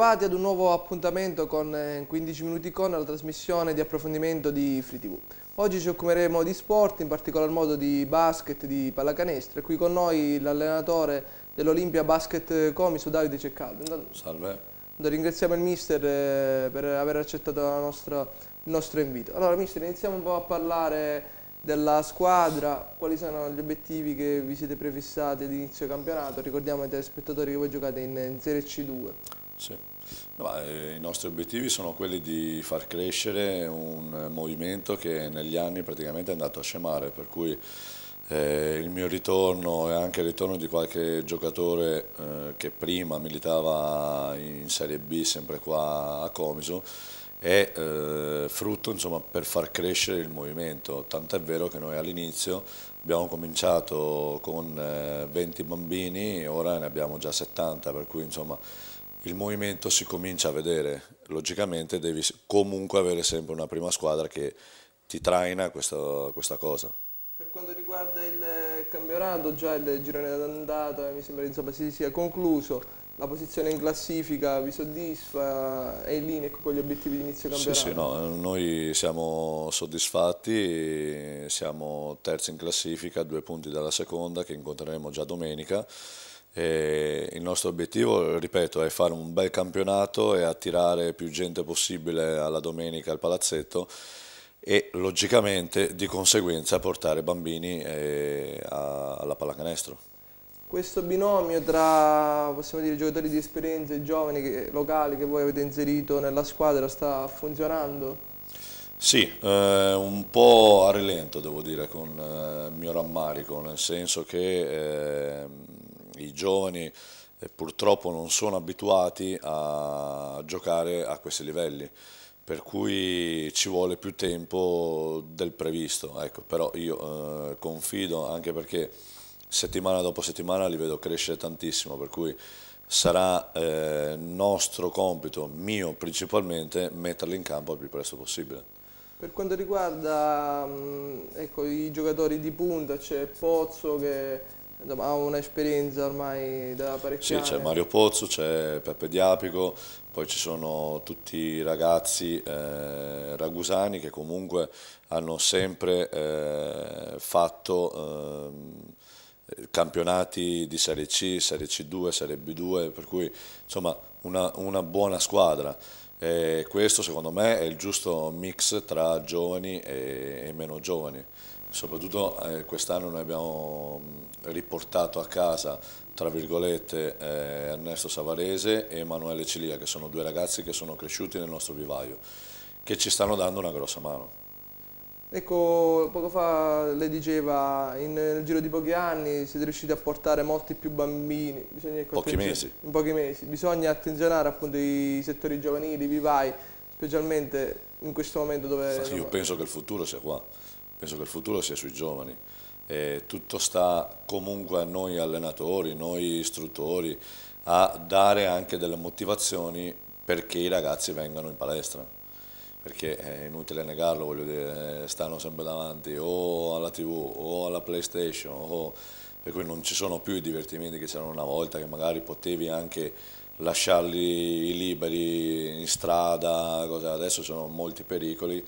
bentrovati ad un nuovo appuntamento con 15 eh, minuti con la trasmissione di approfondimento di Free TV. Oggi ci occuperemo di sport, in particolar modo di basket, di pallacanestro e qui con noi l'allenatore dell'Olimpia Basket Comiso Davide Ceccaldo. Salve. Ringraziamo il mister eh, per aver accettato nostra, il nostro invito. Allora mister iniziamo un po' a parlare della squadra, quali sono gli obiettivi che vi siete prefissati ad campionato? Ricordiamo ai telespettatori che voi giocate in, in Serie C2. Sì. No, eh, I nostri obiettivi sono quelli di far crescere un eh, movimento che negli anni praticamente è andato a scemare, per cui eh, il mio ritorno e anche il ritorno di qualche giocatore eh, che prima militava in Serie B sempre qua a Comiso è eh, frutto insomma, per far crescere il movimento, tant'è vero che noi all'inizio abbiamo cominciato con 20 eh, bambini, ora ne abbiamo già 70, per cui insomma il movimento si comincia a vedere, logicamente devi comunque avere sempre una prima squadra che ti traina questa, questa cosa. Per quanto riguarda il campionato, già il girone d'andata mi sembra che si sia concluso, la posizione in classifica vi soddisfa, è in linea con gli obiettivi di inizio campionato? Sì, sì, no, noi siamo soddisfatti, siamo terzi in classifica, due punti dalla seconda che incontreremo già domenica e il nostro obiettivo, ripeto, è fare un bel campionato e attirare più gente possibile alla domenica al palazzetto e logicamente di conseguenza portare bambini eh, alla pallacanestro. Questo binomio tra dire, giocatori di esperienza e giovani che, locali che voi avete inserito nella squadra sta funzionando? Sì, eh, un po' a rilento devo dire con eh, mio rammarico, nel senso che ehm, i giovani eh, purtroppo non sono abituati a giocare a questi livelli per cui ci vuole più tempo del previsto, ecco, però io eh, confido anche perché settimana dopo settimana li vedo crescere tantissimo, per cui sarà eh, nostro compito, mio principalmente, metterli in campo il più presto possibile. Per quanto riguarda mm, ecco, i giocatori di punta c'è Pozzo che insomma, ha un'esperienza ormai da parecchio. sì, Sì, c'è Mario Pozzo, c'è Peppe Diapico, poi ci sono tutti i ragazzi eh, ragusani che comunque hanno sempre eh, fatto eh, campionati di Serie C, Serie C2, Serie B2, per cui insomma una, una buona squadra. E questo secondo me è il giusto mix tra giovani e meno giovani soprattutto eh, quest'anno noi abbiamo mm, riportato a casa tra virgolette eh, Ernesto Savarese e Emanuele Cilia che sono due ragazzi che sono cresciuti nel nostro vivaio che ci stanno dando una grossa mano. Ecco, poco fa lei diceva, in, nel giro di pochi anni siete riusciti a portare molti più bambini. Bisogna, ecco, pochi mesi. In pochi mesi. Bisogna attenzionare appunto i settori giovanili, i vivai, specialmente in questo momento dove... Infatti io penso che il futuro sia qua penso che il futuro sia sui giovani. E tutto sta comunque a noi allenatori, noi istruttori, a dare anche delle motivazioni perché i ragazzi vengano in palestra perché è inutile negarlo, voglio dire, stanno sempre davanti o alla tv o alla playstation, o... per cui non ci sono più i divertimenti che c'erano una volta, che magari potevi anche lasciarli liberi in strada, cose. adesso ci sono molti pericoli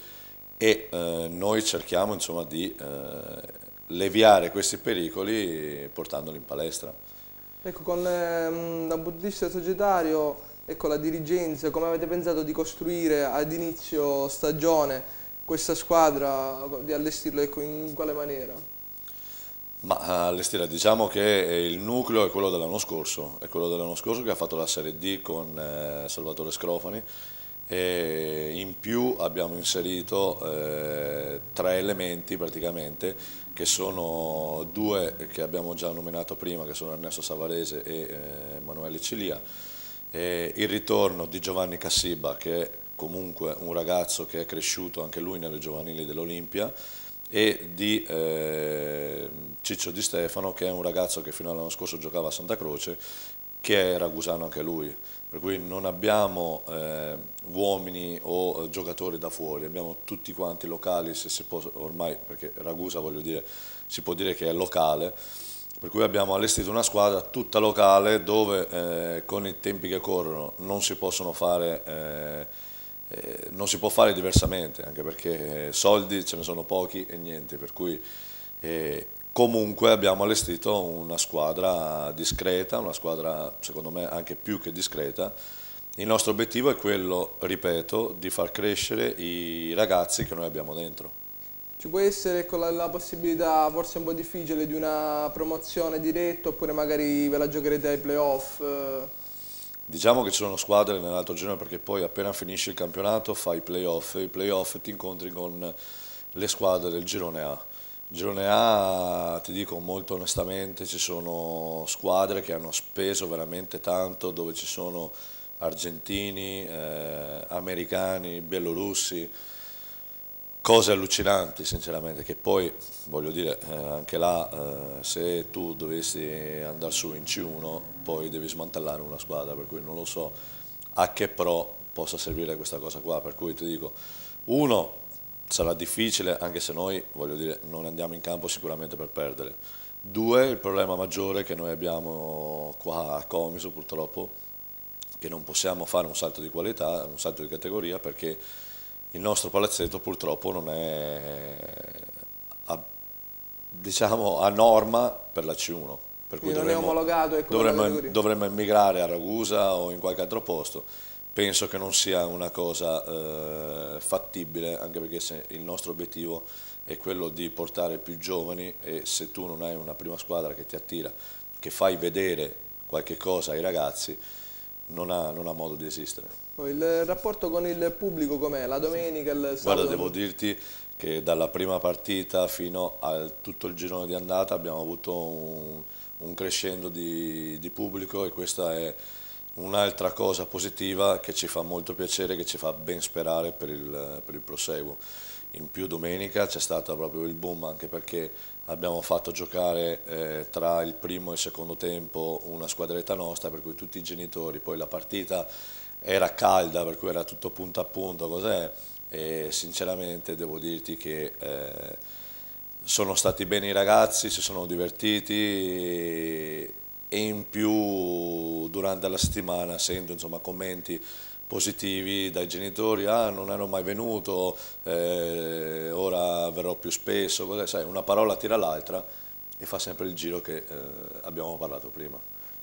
e eh, noi cerchiamo insomma, di eh, leviare questi pericoli portandoli in palestra. Ecco, con, ehm, da buddista societario e la dirigenza, come avete pensato di costruire ad inizio stagione questa squadra, di allestirla ecco, in quale maniera? Ma eh, allestire, diciamo che il nucleo è quello dell'anno scorso, è quello dell'anno scorso che ha fatto la Serie D con eh, Salvatore Scrofani, e in più abbiamo inserito eh, tre elementi praticamente che sono due che abbiamo già nominato prima che sono Ernesto Savarese e eh, Emanuele Cilia e il ritorno di Giovanni Cassiba che è comunque un ragazzo che è cresciuto anche lui nelle giovanili dell'Olimpia e di eh, Ciccio Di Stefano che è un ragazzo che fino all'anno scorso giocava a Santa Croce che è ragusano anche lui per cui non abbiamo eh, uomini o eh, giocatori da fuori, abbiamo tutti quanti locali, se si può, ormai perché Ragusa voglio dire, si può dire che è locale, per cui abbiamo allestito una squadra tutta locale dove eh, con i tempi che corrono non si possono fare, eh, eh, non si può fare diversamente, anche perché eh, soldi ce ne sono pochi e niente, per cui Comunque abbiamo allestito una squadra discreta, una squadra secondo me anche più che discreta. Il nostro obiettivo è quello, ripeto, di far crescere i ragazzi che noi abbiamo dentro. Ci può essere la, la, possibilità forse un po' difficile di una promozione diretta oppure magari ve la giocherete ai playoff? Diciamo che ci sono squadre nell'altro genere perché poi appena finisce il campionato fai i playoff, i playoff ti incontri con le squadre del girone A Girone A, ti dico molto onestamente, ci sono squadre che hanno speso veramente tanto, dove ci sono argentini, eh, americani, bielorussi, cose allucinanti sinceramente, che poi voglio dire eh, anche là eh, se tu dovessi andare su in C1 poi devi smantellare una squadra, per cui non lo so a che pro possa servire questa cosa qua, per cui ti dico uno sarà difficile anche se noi dire, non andiamo in campo sicuramente per perdere. Due, il problema maggiore che noi abbiamo qua a Comiso purtroppo, che non possiamo fare un salto di qualità, un salto di categoria perché il nostro palazzetto purtroppo non è a, diciamo, a norma per la C1. Per cui dovremmo, ecco, dovremmo, dovremmo, dovremmo immigrare a Ragusa o in qualche altro posto penso che non sia una cosa eh, fattibile, anche perché se il nostro obiettivo è quello di portare più giovani e se tu non hai una prima squadra che ti attira, che fai vedere qualche cosa ai ragazzi, non ha, non ha modo di esistere. Il rapporto con il pubblico com'è? La domenica, il sabato? Guarda, devo dirti che dalla prima partita fino a tutto il girone di andata abbiamo avuto un, un crescendo di, di pubblico e questa è Un'altra cosa positiva che ci fa molto piacere, che ci fa ben sperare per il, per il proseguo. In più domenica c'è stato proprio il boom anche perché abbiamo fatto giocare eh, tra il primo e il secondo tempo una squadretta nostra per cui tutti i genitori, poi la partita era calda per cui era tutto punto a punto cos'è e sinceramente devo dirti che eh, sono stati bene i ragazzi, si sono divertiti e in più durante la settimana sento insomma, commenti positivi dai genitori, ah non ero mai venuto, eh, ora verrò più spesso, sai, una parola tira l'altra e fa sempre il giro che eh, abbiamo parlato prima.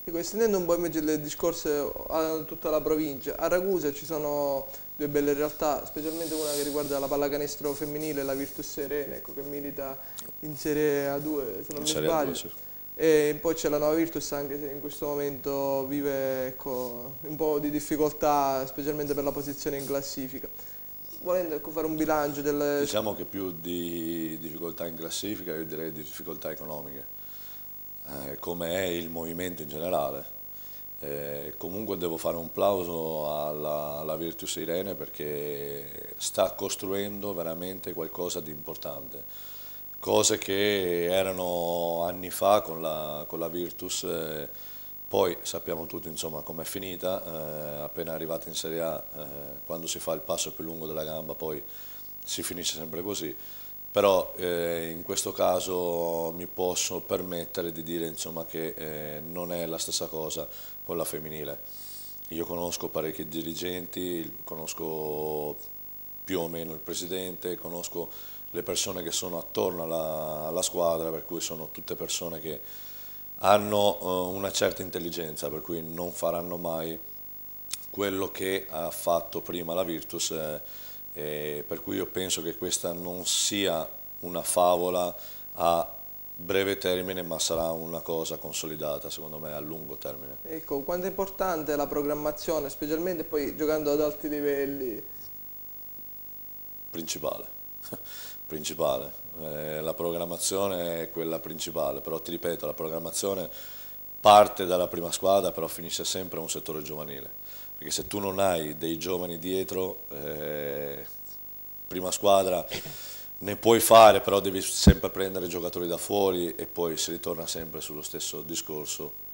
estendendo un po' invece il discorso a tutta la provincia, a Ragusa ci sono due belle realtà, specialmente una che riguarda la pallacanestro femminile, la Virtus Serena, ecco, che milita in Serie A2, se non in mi sbaglio. 2, sì. E poi c'è la nuova Virtus anche se in questo momento vive ecco, un po' di difficoltà, specialmente per la posizione in classifica. Volendo ecco, fare un bilancio del... Diciamo che più di difficoltà in classifica, io direi difficoltà economiche, eh, come è il movimento in generale. Eh, comunque devo fare un plauso alla, alla Virtus Irene perché sta costruendo veramente qualcosa di importante cose che erano anni fa con la, con la Virtus, eh, poi sappiamo tutti insomma com'è finita, eh, appena arrivata in Serie A eh, quando si fa il passo più lungo della gamba poi si finisce sempre così, però eh, in questo caso mi posso permettere di dire insomma, che eh, non è la stessa cosa con la femminile. Io conosco parecchi dirigenti, conosco più o meno il presidente, conosco le persone che sono attorno alla, alla squadra, per cui sono tutte persone che hanno eh, una certa intelligenza, per cui non faranno mai quello che ha fatto prima la Virtus, eh, per cui io penso che questa non sia una favola a breve termine ma sarà una cosa consolidata secondo me a lungo termine. Ecco, quanto è importante la programmazione, specialmente poi giocando ad alti livelli, principale, principale. Eh, la programmazione è quella principale, però ti ripeto, la programmazione parte dalla prima squadra, però finisce sempre a un settore giovanile, perché se tu non hai dei giovani dietro, eh, prima squadra ne puoi fare, però devi sempre prendere giocatori da fuori e poi si ritorna sempre sullo stesso discorso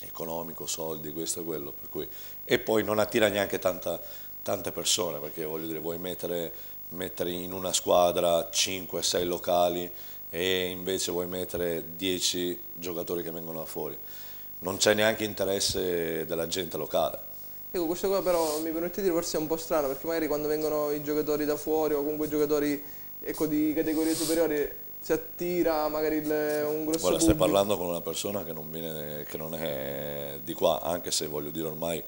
economico, soldi, questo e quello, per cui, e poi non attira neanche tanta, tante persone, perché voglio dire, vuoi mettere mettere in una squadra 5-6 locali e invece vuoi mettere 10 giocatori che vengono da fuori. Non c'è neanche interesse della gente locale. Ecco, questa cosa però mi permette di dire forse è un po' strano, perché magari quando vengono i giocatori da fuori o comunque i giocatori ecco, di categorie superiori si attira magari il, un grosso Guarda, stai parlando con una persona che non, viene, che non, è di qua, anche se voglio dire ormai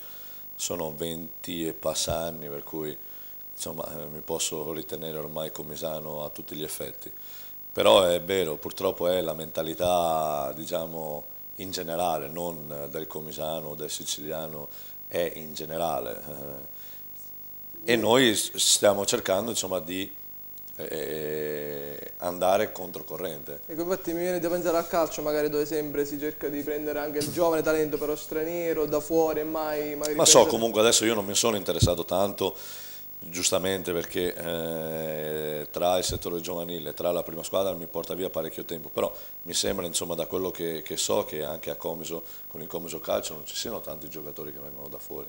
sono 20 e passa anni, per cui insomma, eh, mi posso ritenere ormai comisano a tutti gli effetti. Però è vero, purtroppo è la mentalità, diciamo, in generale, non del comisano o del siciliano, è in generale. Eh, e noi stiamo cercando, insomma, di eh, andare controcorrente. Ecco, infatti mi viene da pensare al calcio, magari dove sempre si cerca di prendere anche il giovane talento però straniero, da fuori e mai... mai Ma so, comunque adesso io non mi sono interessato tanto giustamente perché eh, tra il settore giovanile e tra la prima squadra mi porta via parecchio tempo, però mi sembra insomma da quello che, che, so che anche a Comiso, con il Comiso Calcio non ci siano tanti giocatori che vengono da fuori,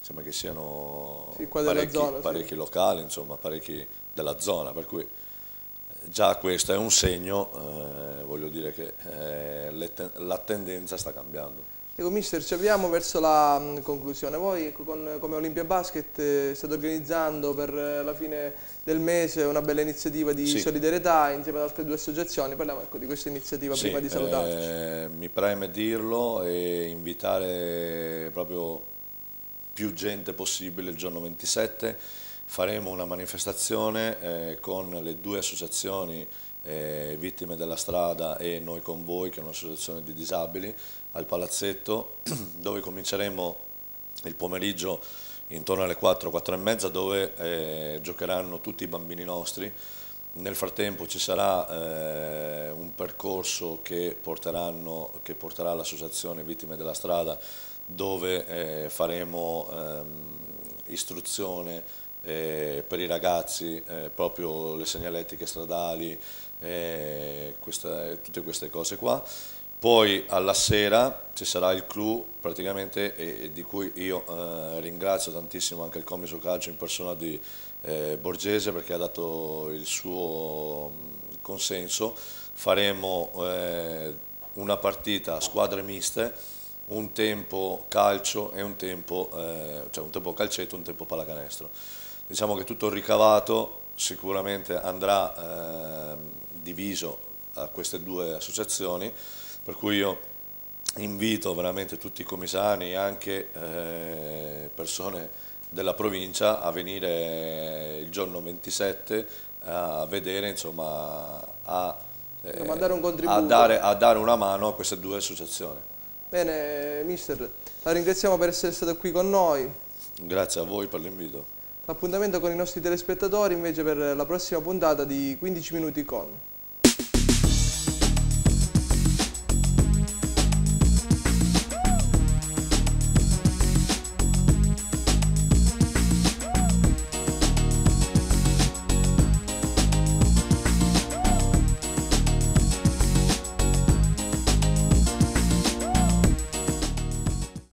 sembra che siano sì, parecchi, zona, parecchi sì. locali, insomma parecchi della zona, per cui eh, già questo è un segno, eh, voglio dire che eh, la tendenza sta cambiando. Ecco, mister, ci avviamo verso la mm, conclusione. Voi ecco, con, come Olimpia Basket eh, state organizzando per eh, la fine del mese una bella iniziativa di sì. solidarietà insieme ad altre due associazioni. Parliamo ecco, di questa iniziativa sì, prima di salutarci. Eh, mi preme dirlo e invitare proprio più gente possibile il giorno 27. Faremo una manifestazione eh, con le due associazioni eh, vittime della strada e Noi con voi, che è un'associazione di disabili, al palazzetto dove cominceremo il pomeriggio intorno alle 4, 4 e mezza dove eh, giocheranno tutti i bambini nostri. Nel frattempo ci sarà eh, un percorso che, che porterà l'associazione Vittime della Strada dove eh, faremo ehm, istruzione eh, per i ragazzi, eh, proprio le segnalettiche stradali, eh, questa, tutte queste cose qua. Poi alla sera ci sarà il clou praticamente eh, di cui io eh, ringrazio tantissimo anche il Comiso calcio in persona di eh, Borgese perché ha dato il suo mm, consenso. Faremo eh, una partita a squadre miste, un tempo calcio e un tempo, eh, cioè un tempo calcetto e un tempo pallacanestro. Diciamo che tutto il ricavato sicuramente andrà ehm, diviso a queste due associazioni per cui io invito veramente tutti i commissari, anche eh, persone della provincia, a venire il giorno 27 a vedere, insomma, a, eh, a, dare, un a, dare, a dare una mano a queste due associazioni. Bene, mister, la ringraziamo per essere stato qui con noi. Grazie a voi per l'invito. L'appuntamento con i nostri telespettatori invece per la prossima puntata di 15 minuti con.